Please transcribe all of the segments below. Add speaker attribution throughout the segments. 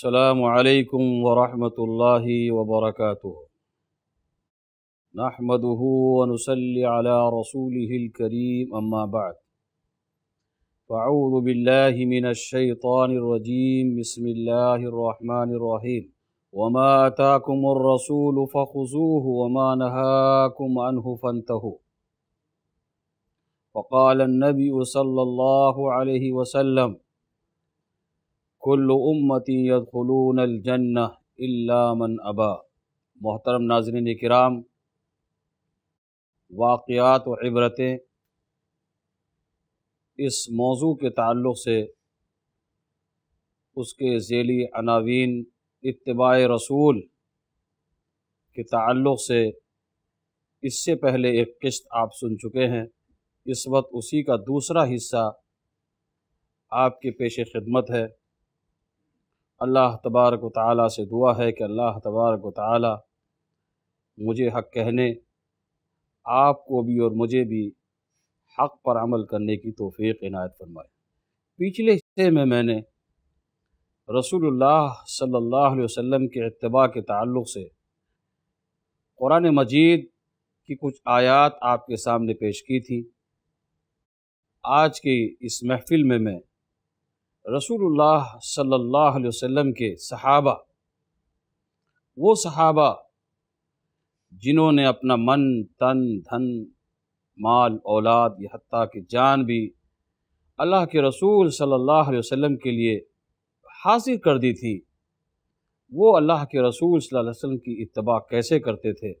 Speaker 1: السلام عليكم ورحمة الله وبركاته نحمده ونصلي على رسوله الكريم أما بعد فأعوذ بالله من الشيطان الرجيم بسم الله الرحمن الرحيم وما آتاكم الرسول فخذوه وما نهاكم عنه فانتهوا فقال النبي صلى الله عليه وسلم कुल उम्मती यदलूनजन्न मन अबा मोहतरम नाजरन कराम वाक़ात व इबरतें इस मौजू के तल्ल़ से उसके झैली अनावीन इतबा रसूल के ताल्लुक़ से इससे पहले एक किस्त आप सुन चुके हैं इस वक्त उसी का दूसरा हिस्सा आपके पेश खिदमत है अल्लाह तबारक ताली से दुआ है कि अल्लाह तबारक ताली मुझे हक कहने आपको भी और मुझे भी हक पर अमल करने की तोफ़ी इनायत फरमाए पिछले हिस्से में मैंने रसूलुल्लाह सल्लल्लाहु अलैहि वसल्लम के इतबा के ताल्लुक़ से क़ुरान मजीद की कुछ आयात आपके सामने पेश की थी आज की इस महफ़िल में मैं रसूलुल्लाह सल्लल्लाहु अलैहि वसल्लम के सहाबा वो सहाबा जिन्होंने अपना मन तन धन माल औलाद या हती जान भी अल्लाह के रसूल सल्लल्लाहु अलैहि वसल्लम के लिए हासिल कर दी थी वो अल्लाह के रसूल सल्लल्लाहु अलैहि वसल्लम की इतबा कैसे करते थे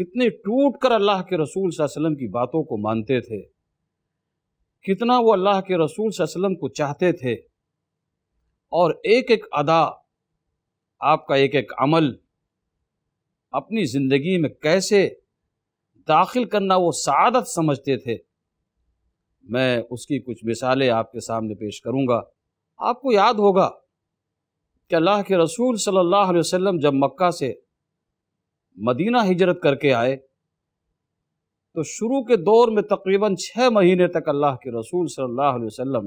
Speaker 1: कितने टूट कर अल्लाह के रसूल वसल्लम की बातों को मानते थे कितना वो अल्लाह के रसूल वसल्लम को चाहते थे और एक एक अदा आपका एक एक अमल अपनी ज़िंदगी में कैसे दाखिल करना वो सादत समझते थे मैं उसकी कुछ मिसालें आपके सामने पेश करूंगा आपको याद होगा कि अल्लाह के रसूल सल्लल्लाहु अलैहि वसल्लम जब मक्का से मदीना हिजरत करके आए तो शुरू के दौर में तकरीबन छः महीने तक अल्लाह के रसूल सल्लल्लाहु अलैहि वसल्लम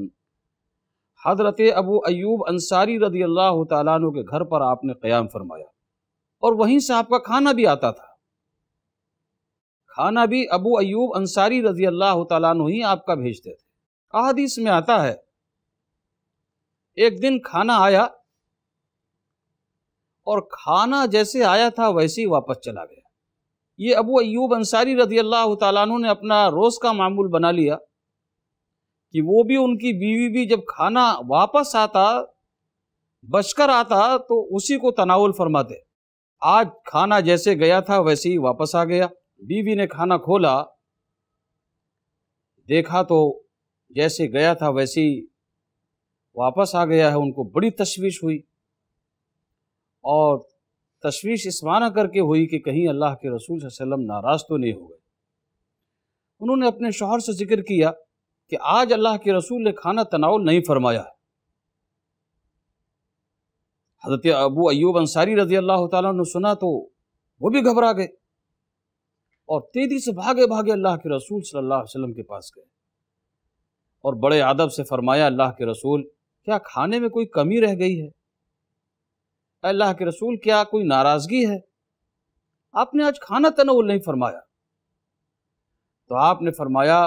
Speaker 1: हज़रत अबू अयूब अंसारी रदी अल्लाह तु के घर पर आपने क़याम फरमाया और वहीं से आपका खाना भी आता था खाना भी अबू अयूब अंसारी रजी अल्लाह तु ही आपका भेजते थे अदीस में आता है एक दिन खाना आया और खाना जैसे आया था वैसे ही वापस चला गया ये अबू अयूब अंसारी रजी अल्लाह तु ने अपना रोज़ का मामूल बना लिया कि वो भी उनकी बीवी भी जब खाना वापस आता बचकर आता तो उसी को तनावल फरमाते आज खाना जैसे गया था वैसे ही वापस आ गया बीवी ने खाना खोला देखा तो जैसे गया था वैसे ही वापस आ गया है उनको बड़ी तशवीश हुई और तशवीश इस माना करके हुई कि कहीं अल्लाह के रसूल वसल्लम नाराज़ तो नहीं हो गए उन्होंने अपने शोहर से जिक्र किया कि आज अल्लाह के रसूल ने खाना तनाउल नहीं फरमाया हज़रत अबू अयूब अंसारी रजी अल्लाह तुम सुना तो वो भी घबरा गए और तेज़ी से भागे भागे अल्लाह के रसूल सल्लल्लाहु अलैहि वसल्लम के पास गए और बड़े अदब से फरमाया अल्लाह के रसूल क्या खाने में कोई कमी रह गई है अल्लाह के रसूल क्या कोई नाराज़गी है आपने आज खाना तनवल नहीं फरमाया तो आपने फरमाया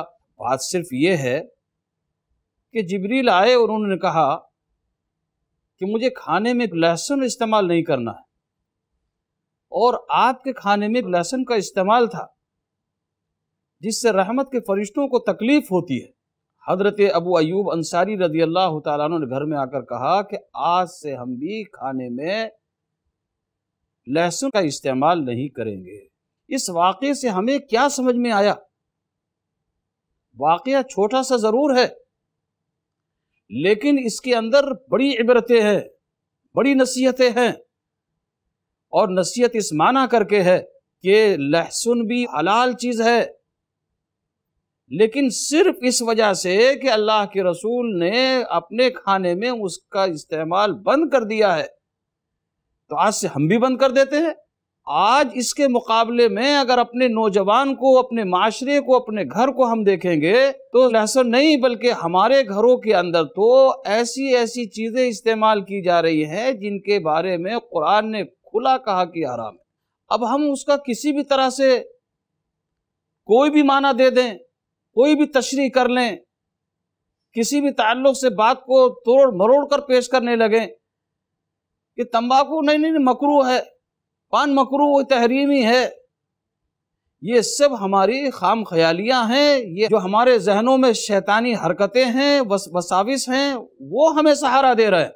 Speaker 1: बात सिर्फ ये है कि जबरील आए और उन्होंने कहा कि मुझे खाने में लहसुन इस्तेमाल नहीं करना है और आपके खाने में लहसुन का इस्तेमाल था जिससे रहमत के फरिश्तों को तकलीफ होती है हज़रत अबू अयूब अंसारी रजी अल्लाह तु ने घर में आकर कहा कि आज से हम भी खाने में लहसुन का इस्तेमाल नहीं करेंगे इस वाक़े से हमें क्या समझ में आया वाक़ छोटा सा ज़रूर है लेकिन इसके अंदर बड़ी इबरतें हैं बड़ी नसीहतें हैं और नसीहत इस माना करके है कि लहसुन भी हलाल चीज़ है लेकिन सिर्फ इस वजह से कि अल्लाह के रसूल ने अपने खाने में उसका इस्तेमाल बंद कर दिया है तो आज से हम भी बंद कर देते हैं आज इसके मुकाबले में अगर अपने नौजवान को अपने माशरे को अपने घर को हम देखेंगे तो लहसुन नहीं बल्कि हमारे घरों के अंदर तो ऐसी ऐसी चीज़ें इस्तेमाल की जा रही हैं जिनके बारे में कुरान ने खुला कहा कि आराम है अब हम उसका किसी भी तरह से कोई भी माना दे दें कोई भी तशरी कर लें किसी भी ताल्लुक से बात को तोड़ मरोड़ कर पेश करने लगे कि तंबाकू नहीं नहीं, नहीं मकरू है पान मकरू वो तहरीमी है ये सब हमारी खाम ख्यालियाँ हैं ये जो हमारे जहनों में शैतानी हरकतें हैं वसाविस हैं वो हमें सहारा दे रहे हैं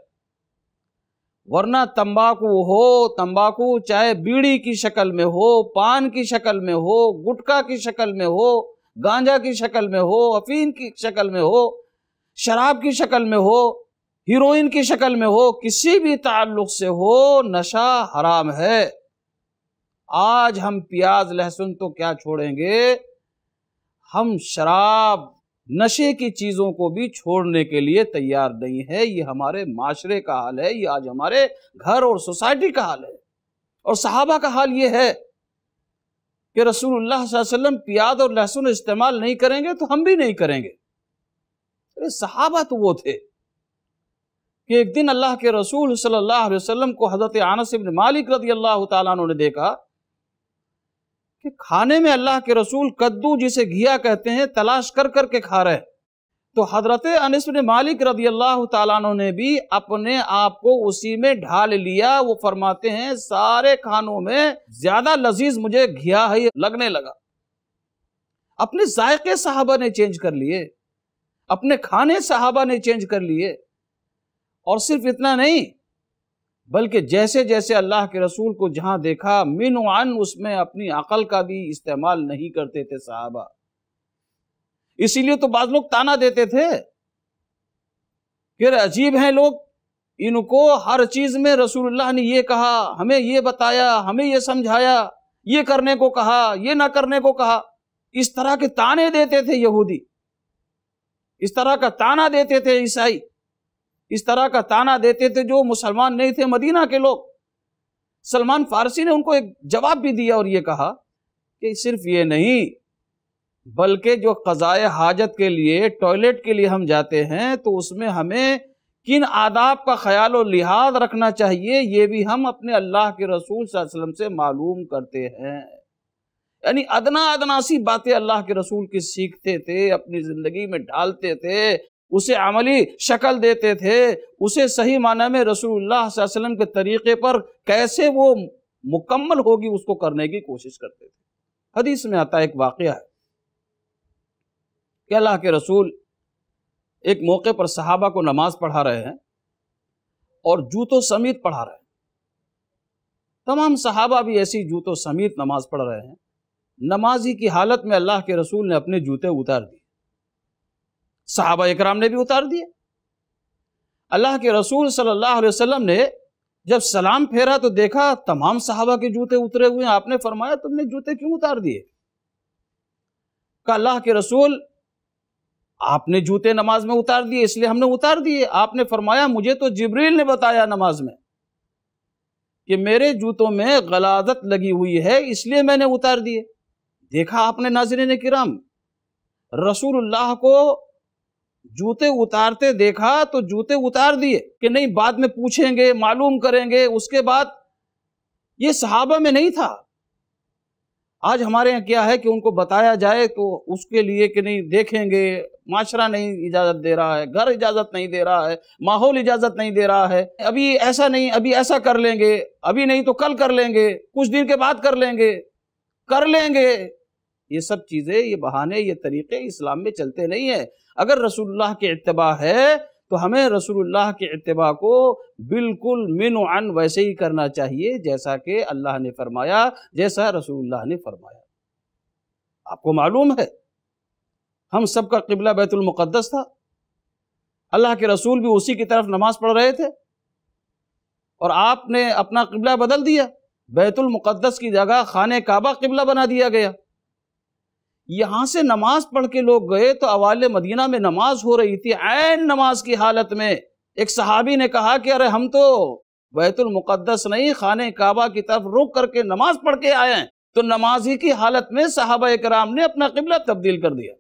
Speaker 1: वरना तंबाकू हो तंबाकू चाहे बीड़ी की शक्ल में हो पान की शक्ल में हो गुटका की शक्ल में हो गांजा की शक्ल में हो अफीन की शक्ल में हो शराब की शक्ल में हो हीरोइन की शक्ल में हो किसी भी ताल्लुक से हो नशा हराम है आज हम प्याज लहसुन तो क्या छोड़ेंगे हम शराब नशे की चीज़ों को भी छोड़ने के लिए तैयार नहीं है ये हमारे माशरे का हाल है ये आज हमारे घर और सोसाइटी का हाल है और सहाबा का हाल ये है कि रसूलुल्लाह वसल्लम प्याज और लहसुन इस्तेमाल नहीं करेंगे तो हम भी नहीं करेंगे अरे सहाबा तो वो थे कि एक दिन अल्लाह के रसूल सल्लल्लाहु अलैहि वसल्लम को हज़रत आनस इब्न मालिक रदी अल्लाह तु ने देखा कि खाने में अल्लाह के रसूल कद्दू जिसे घिया कहते हैं तलाश कर करके खा रहे हैं तो हजरत अनस बिन मालिक रदी अल्लाह तु ने भी अपने आप को उसी में ढाल लिया वो फरमाते हैं सारे खानों में ज्यादा लजीज मुझे घिया है लगने लगा अपने जायके साहबा ने चेंज कर लिए अपने खाने साहबा ने चेंज कर लिए और सिर्फ इतना नहीं बल्कि जैसे जैसे अल्लाह के रसूल को जहां देखा मिन उसमें अपनी अकल का भी इस्तेमाल नहीं करते थे साहबा इसीलिए तो बाद लोग ताना देते थे फिर अजीब हैं लोग इनको हर चीज में रसूलुल्लाह ने ये कहा हमें ये बताया हमें ये समझाया ये करने को कहा ये ना करने को कहा इस तरह के ताने देते थे यहूदी इस तरह का ताना देते थे ईसाई इस तरह का ताना देते थे जो मुसलमान नहीं थे मदीना के लोग सलमान फारसी ने उनको एक जवाब भी दिया और ये कहा कि सिर्फ ये नहीं बल्कि जो क़ज़ाए हाजत के लिए टॉयलेट के लिए हम जाते हैं तो उसमें हमें किन आदाब का ख्याल और लिहाज रखना चाहिए ये भी हम अपने अल्लाह के रसूल वसल्लम से मालूम करते हैं यानी अदना अदना सी बातें अल्लाह के रसूल की सीखते थे अपनी ज़िंदगी में ढालते थे उसे अमली शक्ल देते थे उसे सही माना में रसूलुल्लाह वसल्लम के तरीक़े पर कैसे वो मुकम्मल होगी उसको करने की कोशिश करते थे हदीस में आता एक वाक़ है कि अल्लाह के रसूल एक मौके पर सहाबा को नमाज पढ़ा रहे हैं और जूतो समीत पढ़ा रहे हैं तमाम सहाबा भी ऐसी जूतो समीत नमाज पढ़ रहे हैं नमाजी की हालत में अल्लाह के रसूल ने अपने जूते उतार दिए सहाबा इकराम ने भी उतार दिए अल्लाह के रसूल सल्लल्लाहु अलैहि वसल्लम ने जब सलाम फेरा तो देखा तमाम सहाबा के जूते उतरे हुए हैं आपने फरमाया तुमने जूते क्यों उतार दिए कहा अल्लाह के रसूल आपने जूते नमाज में उतार दिए इसलिए हमने उतार दिए आपने फरमाया मुझे तो जिब्रील ने बताया नमाज में कि मेरे जूतों में गलादत लगी हुई है इसलिए मैंने उतार दिए देखा आपने ने किराम रसूलुल्लाह को जूते उतारते देखा तो जूते उतार दिए कि नहीं बाद में पूछेंगे मालूम करेंगे उसके बाद ये सहाबा में नहीं था आज हमारे यहाँ क्या है कि उनको बताया जाए तो उसके लिए कि नहीं देखेंगे माशरा नहीं इजाज़त दे रहा है घर इजाज़त नहीं दे रहा है माहौल इजाज़त नहीं दे रहा है अभी ऐसा नहीं अभी ऐसा कर लेंगे अभी नहीं तो कल कर लेंगे कुछ दिन के बाद कर लेंगे कर लेंगे ये सब चीज़ें ये बहाने ये तरीक़े इस्लाम में चलते नहीं है अगर रसूलुल्लाह के इतबा है तो हमें रसूलुल्लाह के इतबा को बिल्कुल मिन अन वैसे ही करना चाहिए जैसा कि अल्लाह ने फरमाया जैसा रसूलुल्लाह ने फरमाया आपको मालूम है हम सब का किबला बैतुलमक़दस था अल्लाह के रसूल भी उसी की तरफ नमाज पढ़ रहे थे और आपने अपना किबला बदल दिया बैतुलमक़दस की जगह खान काबा किबला बना दिया गया यहाँ से नमाज पढ़ के लोग गए तो अवाल मदीना में नमाज हो रही थी ऐन नमाज की हालत में एक सहाबी ने कहा कि अरे हम तो बैतुलमक़दस नहीं खान काबा की तरफ रुक करके नमाज पढ़ के आए हैं तो नमाजी की हालत में साहबा कराम ने अपना किबला तब्दील कर दिया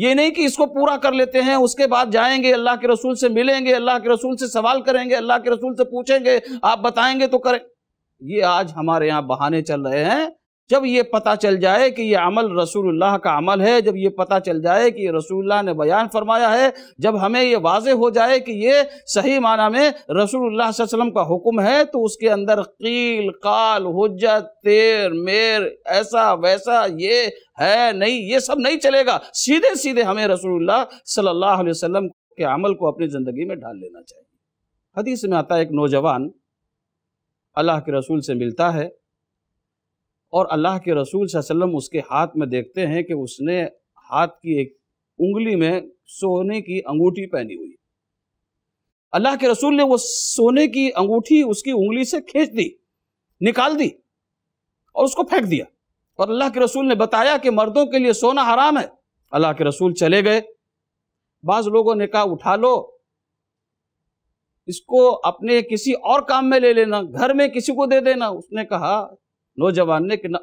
Speaker 1: ये नहीं कि इसको पूरा कर लेते हैं उसके बाद जाएंगे अल्लाह के रसूल से मिलेंगे अल्लाह के रसूल से सवाल करेंगे अल्लाह के रसूल से पूछेंगे आप बताएंगे तो करें ये आज हमारे यहाँ बहाने चल रहे हैं जब ये पता चल जाए कि ये अमल रसूलुल्लाह का अमल है जब ये पता चल जाए कि रसूलुल्लाह ने बयान फरमाया है जब हमें ये वाज हो जाए कि ये सही माना में रसूलुल्लाह वसल्लम का हुक्म है तो उसके अंदर कील काल हजत तेर मेर ऐसा वैसा ये है नहीं ये सब नहीं चलेगा सीधे सीधे हमें रसूलुल्लाह सल्लल्लाहु अलैहि वसल्लम के अमल को अपनी ज़िंदगी में ढाल लेना चाहिए हदीस में आता है एक नौजवान अल्लाह के रसूल से मिलता है और अल्लाह के रसूल वसल्लम उसके हाथ में देखते हैं कि उसने हाथ की एक उंगली में सोने की अंगूठी पहनी हुई अल्लाह के रसूल ने वो सोने की अंगूठी उसकी उंगली से खींच दी निकाल दी और उसको फेंक दिया और अल्लाह के रसूल ने बताया कि मर्दों के लिए सोना हराम है अल्लाह के रसूल चले गए बाज लोगों ने कहा उठा लो इसको अपने किसी और काम में ले लेना घर में किसी को दे देना उसने कहा नौजवान ने न...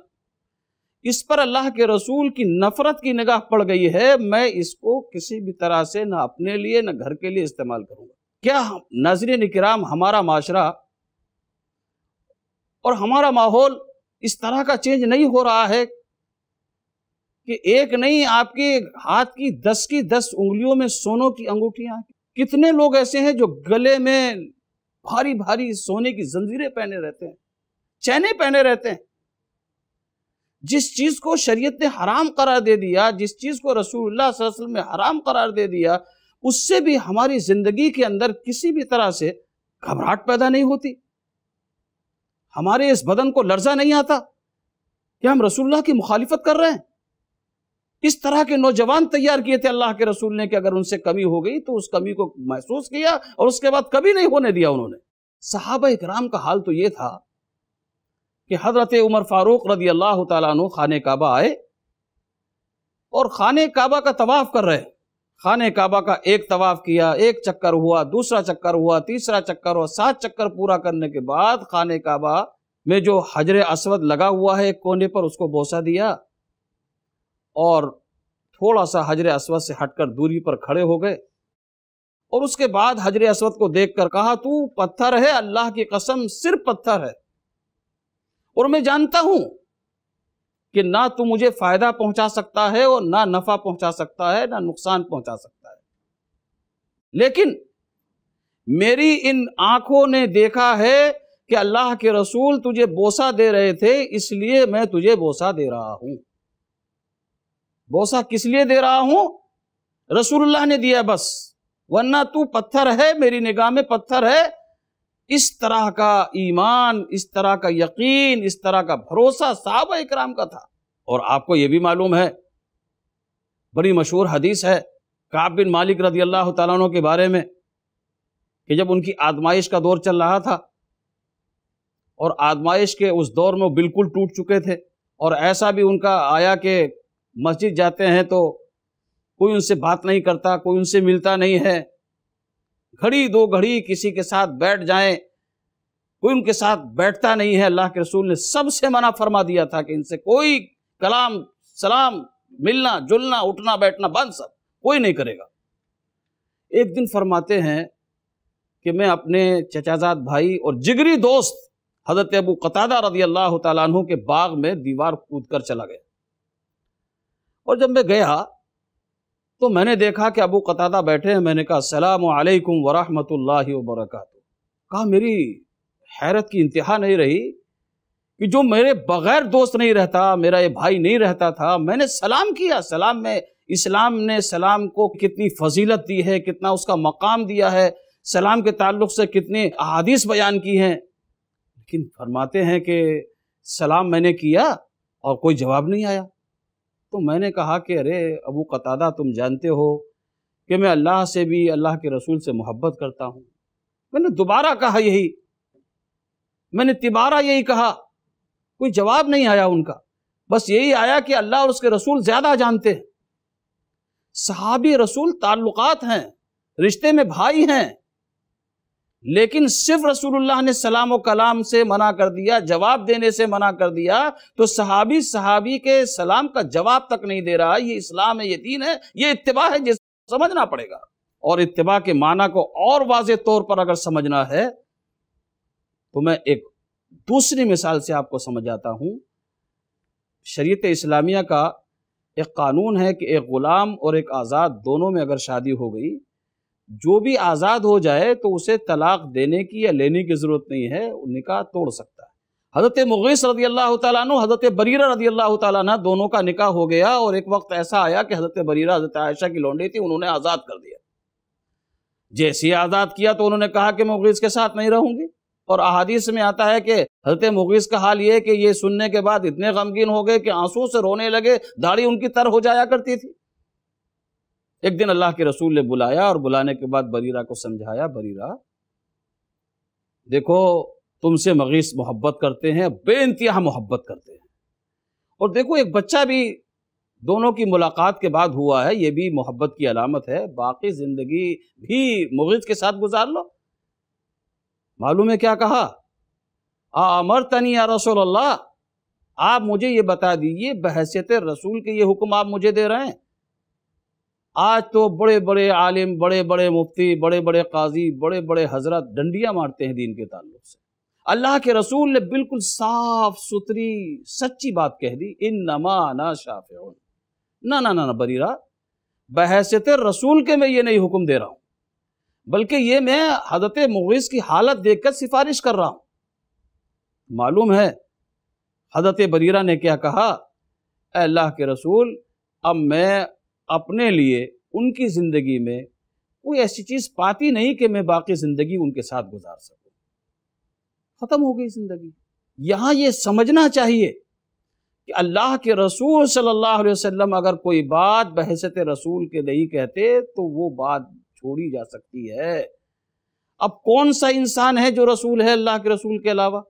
Speaker 1: इस पर अल्लाह के रसूल की नफरत की निगाह पड़ गई है मैं इसको किसी भी तरह से ना अपने लिए ना घर के लिए इस्तेमाल करूंगा क्या नजर निकराम हमारा माशरा और हमारा माहौल इस तरह का चेंज नहीं हो रहा है कि एक नहीं आपके हाथ की दस की दस उंगलियों में सोनों की अंगूठियां कितने लोग ऐसे हैं जो गले में भारी भारी सोने की जंजीरें पहने रहते हैं चैने पहने रहते हैं जिस चीज को शरीयत ने हराम करार दे दिया जिस चीज को रसूलुल्लाह वसल्लम ने हराम करार दे दिया उससे भी हमारी जिंदगी के अंदर किसी भी तरह से घबराहट पैदा नहीं होती हमारे इस बदन को लर्जा नहीं आता कि हम रसूलुल्लाह की मुखालिफत कर रहे हैं इस तरह के नौजवान तैयार किए थे अल्लाह के रसूल ने कि अगर उनसे कमी हो गई तो उस कमी को महसूस किया और उसके बाद कभी नहीं होने दिया उन्होंने सहाबा इकराम का हाल तो ये था कि हज़रत उमर फ़ारूक रदी अल्लाह तु खान काबा आए और खान काबा का तवाफ़ कर रहे खान काबा का एक तवाफ़ किया एक चक्कर हुआ दूसरा चक्कर हुआ तीसरा चक्कर हुआ सात चक्कर पूरा करने के बाद खान काबा में जो हजर असवद लगा हुआ है एक कोने पर उसको बोसा दिया और थोड़ा सा हजर असवद से हटकर दूरी पर खड़े हो गए और उसके बाद हजर असवद को देखकर कहा तू पत्थर है अल्लाह की कसम सिर्फ पत्थर है और मैं जानता हूं कि ना तो मुझे फायदा पहुंचा सकता है और ना नफा पहुंचा सकता है ना नुकसान पहुंचा सकता है लेकिन मेरी इन आंखों ने देखा है कि अल्लाह के रसूल तुझे बोसा दे रहे थे इसलिए मैं तुझे बोसा दे रहा हूं बोसा किस लिए दे रहा हूं रसूलुल्लाह ने दिया बस वरना तू पत्थर है मेरी निगाह में पत्थर है इस तरह का ईमान इस तरह का यकीन इस तरह का भरोसा साहब इक्राम का था और आपको यह भी मालूम है बड़ी मशहूर हदीस है काब बिन मालिक रदी अल्लाह तु के बारे में कि जब उनकी आजमाइश का दौर चल रहा था और आजमाइश के उस दौर में बिल्कुल टूट चुके थे और ऐसा भी उनका आया कि मस्जिद जाते हैं तो कोई उनसे बात नहीं करता कोई उनसे मिलता नहीं है घड़ी दो घड़ी किसी के साथ बैठ जाएं कोई उनके साथ बैठता नहीं है अल्लाह के रसूल ने सबसे मना फरमा दिया था कि इनसे कोई कलाम सलाम मिलना जुलना उठना बैठना बंद सब कोई नहीं करेगा एक दिन फरमाते हैं कि मैं अपने चचाजाद भाई और जिगरी दोस्त हजरत अबू कतादा रजी अल्लाह तु के बाग में दीवार कूद कर चला गया और जब मैं गया तो मैंने देखा कि अबू कतादा बैठे हैं मैंने कहा सलाम अलैकुम वरहमतुल्लाह कहा मेरी हैरत की इंतहा नहीं रही कि जो मेरे बगैर दोस्त नहीं रहता मेरा ये भाई नहीं रहता था मैंने सलाम किया सलाम में इस्लाम ने सलाम को कितनी फजीलत दी है कितना उसका मकाम दिया है सलाम के ताल्लुक से कितने अहादीस बयान की हैं लेकिन फरमाते हैं कि सलाम मैंने किया और कोई जवाब नहीं आया तो मैंने कहा कि अरे अबू कतादा तुम जानते हो कि मैं अल्लाह से भी अल्लाह के रसूल से मोहब्बत करता हूँ मैंने दोबारा कहा यही मैंने तिबारा यही कहा कोई जवाब नहीं आया उनका बस यही आया कि अल्लाह और उसके रसूल ज़्यादा जानते हैं सहाबी रसूल ताल्लुकात हैं रिश्ते में भाई हैं लेकिन सिर्फ रसूलुल्लाह ने सलाम व कलाम से मना कर दिया जवाब देने से मना कर दिया तो सहाबी सहाबी के सलाम का जवाब तक नहीं दे रहा ये इस्लाम है ये दीन है ये इतबा है जिसे समझना पड़ेगा और इतबा के माना को और वाज तौर पर अगर समझना है तो मैं एक दूसरी मिसाल से आपको समझाता हूँ शरीत इस्लामिया का एक कानून है कि एक ग़ुलाम और एक आज़ाद दोनों में अगर शादी हो गई जो भी आज़ाद हो जाए तो उसे तलाक देने की या लेने की ज़रूरत नहीं है निकाह तोड़ सकता है हज़रत मुगैस रदी अल्लाह तु हज़रत बरीरा रदी अल्लाह तु दोनों का निकाह हो गया और एक वक्त ऐसा आया कि हज़रत बरीरा हज़रत आयशा की लौंडी थी उन्होंने आज़ाद कर दिया जैसे आज़ाद किया तो उन्होंने कहा कि मुगैस के साथ नहीं रहूँगी और अहादीस में आता है कि हजरत मुगैस का हाल ये कि ये सुनने के बाद इतने गमगीन हो गए कि आंसू से रोने लगे दाढ़ी उनकी तर हो जाया करती थी एक दिन अल्लाह के रसूल ने बुलाया और बुलाने के बाद बरीरा को समझाया बरीरा देखो तुमसे मगीस मोहब्बत करते हैं बेानतहा मोहब्बत करते हैं और देखो एक बच्चा भी दोनों की मुलाकात के बाद हुआ है ये भी मोहब्बत की अलामत है बाकी ज़िंदगी भी मुगीस के साथ गुजार लो मालूम है क्या कहा आमर तनी या रसोल्ला आप मुझे ये बता दीजिए बहसीत रसूल के ये हुक्म आप मुझे दे रहे हैं आज तो बड़े बड़े आलिम बड़े बड़े मुफ्ती बड़े बड़े काजी बड़े बड़े हजरत डंडियाँ मारते हैं दीन के ताल्लुक से अल्लाह के रसूल ने बिल्कुल साफ सुथरी सच्ची बात कह दी इन नमा ना शाफ़ ना ना ना ना बरीरा बहसत रसूल के मैं ये नहीं हुक्म दे रहा हूँ बल्कि ये मैं हजरत मुगैस की हालत देखकर सिफारिश कर रहा हूँ मालूम है हजरत बरीरा ने क्या कहा अल्लाह के रसूल अब मैं अपने लिए उनकी ज़िंदगी में कोई ऐसी चीज़ पाती नहीं कि मैं बाकी ज़िंदगी उनके साथ गुजार सकूं ख़त्म हो गई ज़िंदगी यहाँ ये समझना चाहिए कि अल्लाह के रसूल सल्लल्लाहु अलैहि वसल्लम अगर कोई बात बहसत रसूल के नहीं कहते तो वो बात छोड़ी जा सकती है अब कौन सा इंसान है जो रसूल है अल्लाह के रसूल के अलावा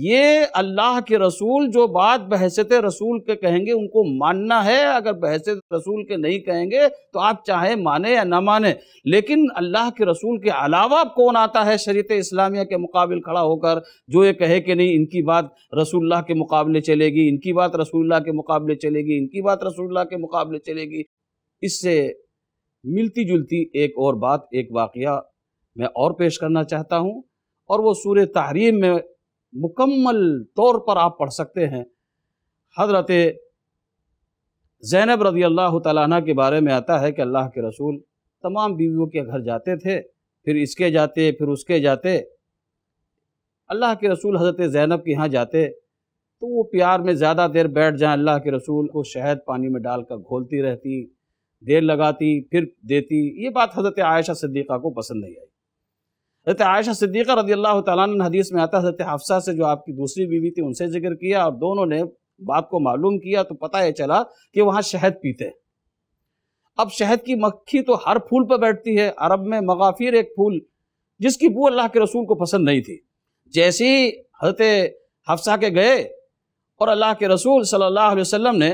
Speaker 1: ये अल्लाह के रसूल जो बात बहसत रसूल के कहेंगे उनको मानना है अगर बहसत रसूल के नहीं कहेंगे तो आप चाहे माने या ना माने लेकिन अल्लाह के रसूल के अलावा कौन आता है शरीत इस्लामिया के मुकाबल खड़ा होकर जो ये कहे कि नहीं इनकी बात रसूल्लाह के मुकाबले चलेगी इनकी बात रसूल्लाह के मुकाबले चलेगी इनकी बात रसूलुल्लाह के मुकाबले चलेगी इससे मिलती जुलती एक और बात एक वाक़ मैं और पेश करना चाहता हूँ और वो सूर तहरीम में मुकम्मल तौर पर आप पढ़ सकते हैं हजरत ज़ैनब रज़ी अल्लाह तला के बारे में आता है कि अल्लाह के रसूल तमाम बीवियों के घर जाते थे फिर इसके जाते फिर उसके जाते अल्लाह के रसूल हज़रत ज़ैनब के यहाँ जाते तो वो प्यार में ज़्यादा देर बैठ जाए अल्लाह के रसूल को शहद पानी में डालकर घोलती रहती देर लगाती फिर देती ये बात हज़रत आयशा सिद्दीक़ा को पसंद नहीं आई हजरत आयशा सिद्दीक़ा रदी अल्लाह तन हदीस में आता हजरत हफ्सा से जो आपकी दूसरी बीवी थी उनसे जिक्र किया और दोनों ने बात को मालूम किया तो पता यह चला कि वहाँ शहद पीते अब शहद की मक्खी तो हर फूल पर बैठती है अरब में मगाफिर एक फूल जिसकी बू अल्लाह के रसूल को पसंद नहीं थी जैसे ही हजरत हफ्सा के गए और अल्लाह के रसूल सल्लल्लाहु अलैहि वसल्लम ने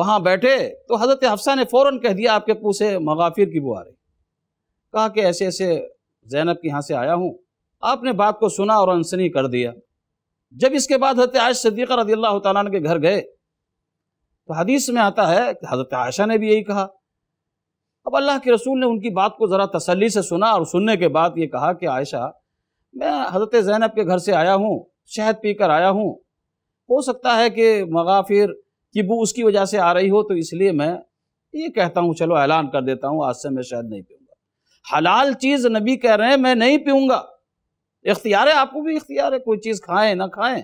Speaker 1: वहाँ बैठे तो हज़रत हफ्सा ने फ़ौर कह दिया आपके पूँ से मगाफिर की बुआ रही कहा कि ऐसे ऐसे जैनब के यहाँ से आया हूँ आपने बात को सुना और अनसनी कर दिया जब इसके बाद हजरत आयश सदीक़ा रदी अल्लाह तन के घर गए तो हदीस में आता है कि हज़रत आयशा ने भी यही कहा अब अल्लाह के रसूल ने उनकी बात को ज़रा तसली से सुना और सुनने के बाद ये कहा कि आयशा मैं हज़रत जैनब के घर से आया हूँ शहद पी कर आया हूँ हो सकता है कि मगाफिर की बू उसकी वजह से आ रही हो तो इसलिए मैं ये कहता हूँ चलो ऐलान कर देता हूँ आज से मैं शहद नहीं पीऊँ हलाल चीज़ नबी कह रहे हैं मैं नहीं पीऊँगा इख्तियार है आपको भी इख्तियार है कोई चीज़ खाएं ना खाएं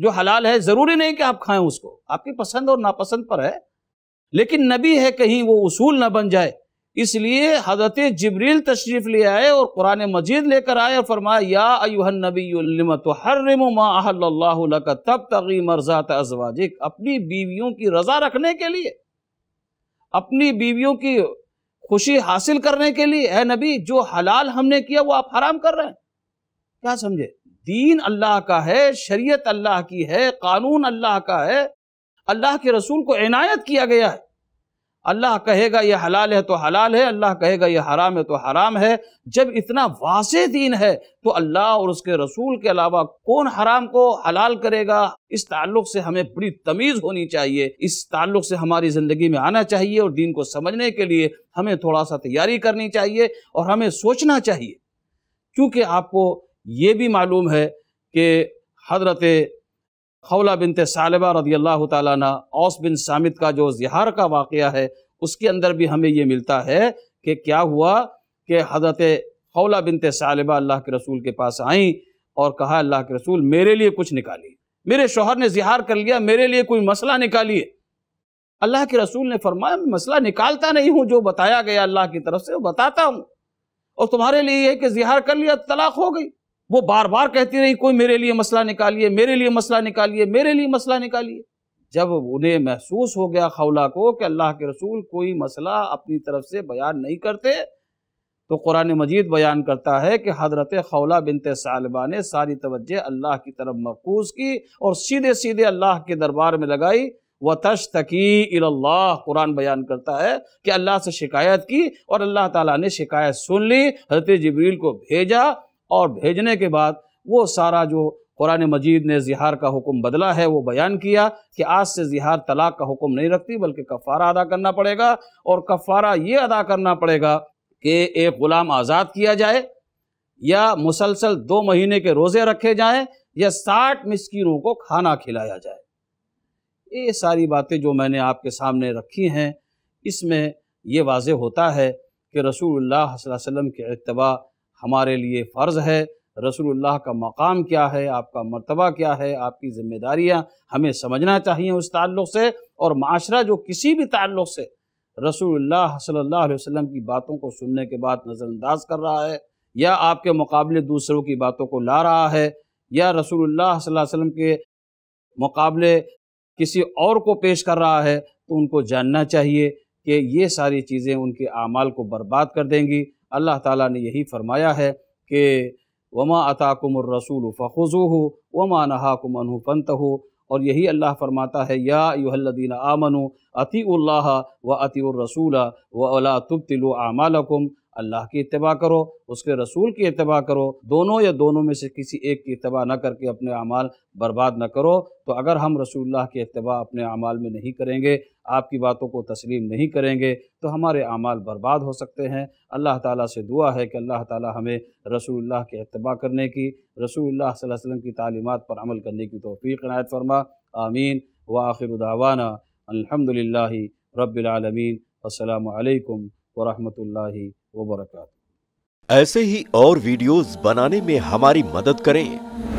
Speaker 1: जो हलाल है ज़रूरी नहीं कि आप खाएं उसको आपकी पसंद और नापसंद पर है लेकिन नबी है कहीं वो उसूल ना बन जाए इसलिए हजरत जबरील तशरीफ़ ले आए और कुरान मजीद लेकर आए और फरमाया या अयुहन तब तगी मरजात अजवाजिक अपनी बीवियों की रजा रखने के लिए अपनी बीवियों की खुशी हासिल करने के लिए है नबी जो हलाल हमने किया वो आप हराम कर रहे हैं क्या समझे दीन अल्लाह का है शरीयत अल्लाह की है कानून अल्लाह का है अल्लाह के रसूल को इनायत किया गया है अल्लाह कहेगा यह हलाल है तो हलाल है अल्लाह कहेगा यह हराम है तो हराम है जब इतना वास दीन है तो अल्लाह और उसके रसूल के अलावा कौन हराम को हलाल करेगा इस ताल्लुक से हमें बड़ी तमीज़ होनी चाहिए इस ताल्लुक से हमारी ज़िंदगी में आना चाहिए और दीन को समझने के लिए हमें थोड़ा सा तैयारी करनी चाहिए और हमें सोचना चाहिए क्योंकि आपको ये भी मालूम है कि हजरत खौला बिन सालबा रदी अल्लाह तौस बिन सामिद का जो जिहार का वाक़ है उसके अंदर भी हमें ये मिलता है कि क्या हुआ कि हज़रत खौला बिन सालबा अल्लाह के रसूल के पास आई और कहा अल्लाह के रसूल मेरे लिए कुछ निकाली मेरे शोहर ने जिहार कर लिया मेरे लिए कोई मसला निकालिए अल्लाह के रसूल ने फरमाया मैं मसला निकालता नहीं हूँ जो बताया गया अल्लाह की तरफ से वो बताता हूँ और तुम्हारे लिए यह कि जिहार कर लिया तलाक हो गई वो बार बार कहती रही कोई मेरे लिए मसला निकालिए मेरे लिए मसला निकालिए मेरे लिए मसला निकालिए जब उन्हें महसूस हो गया खौला को कि अल्लाह के रसूल कोई मसला अपनी तरफ से बयान नहीं करते तो कुरान मजीद बयान करता है कि हजरत खौला बिनते सालबा ने सारी तवज्जह अल्लाह की तरफ मरकूज़ की और सीधे सीधे अल्लाह के दरबार में लगाई व तश तकी कुरान बयान करता है कि अल्लाह से शिकायत की और अल्लाह ताला ने शिकायत सुन ली हजरत जबरील को भेजा और भेजने के बाद वो सारा जो कुरान मजीद ने जिहार का हुक्म बदला है वो बयान किया कि आज से जिहार तलाक का हुक्म नहीं रखती बल्कि कफ़ारा अदा करना पड़ेगा और कफ़ारा ये अदा करना पड़ेगा कि एक ग़ुलाम आज़ाद किया जाए या मुसलसल दो महीने के रोज़े रखे जाएँ या साठ मिसकिनों को खाना खिलाया जाए ये सारी बातें जो मैंने आपके सामने रखी हैं इसमें ये वाज होता है कि रसूल वसल्लम के अतबा हमारे लिए फ़र्ज़ है रसूलुल्लाह का मकाम क्या है आपका मरतबा क्या है आपकी ज़िम्मेदारियाँ हमें समझना चाहिए उस ताल्लुक़ से और माशरा जो किसी भी ताल्लुक़ से रसूलुल्लाह सल्लल्लाहु अलैहि वसल्लम की बातों को सुनने के बाद नज़रअंदाज कर रहा है या आपके मुकाबले दूसरों की बातों को ला रहा है या रसूलुल्लाह सल्लल्लाहु अलैहि वसल्लम के मुकाबले किसी और को पेश कर रहा है तो उनको जानना चाहिए कि ये सारी चीज़ें उनके अमाल को बर्बाद कर देंगी अल्लाह ताला ने यही फरमाया है कि वमा अताकुम रसूल फ़ुज़ू हो वमा नहाकुमन फनत हो और यही अल्लाह फरमाता है या यूहल्लिन आमनु अति व अति रसूल व अला तुब तिलो आमालकुम अल्लाह की इतबा करो उसके रसूल की इतबा करो दोनों या दोनों में से किसी एक की इतबा न करके अपने अमाल बर्बाद न करो तो अगर हम रसूल की इतबा अपने अमाल में नहीं करेंगे आपकी बातों को तस्लीम नहीं करेंगे तो हमारे अमाल बर्बाद हो सकते हैं अल्लाह ताला से दुआ है कि अल्लाह ताला हमें रसूल के इतबा करने की रसूल वसम की तालीमत पर अमल करने की तोफ़ी नायत फरमा आमीन व आखिर दावाना अलहमदिल्ला रबालमीन असलकम वरहमतुल्लाहि वबरकातुहू ऐसे ही और वीडियोस बनाने में हमारी मदद करें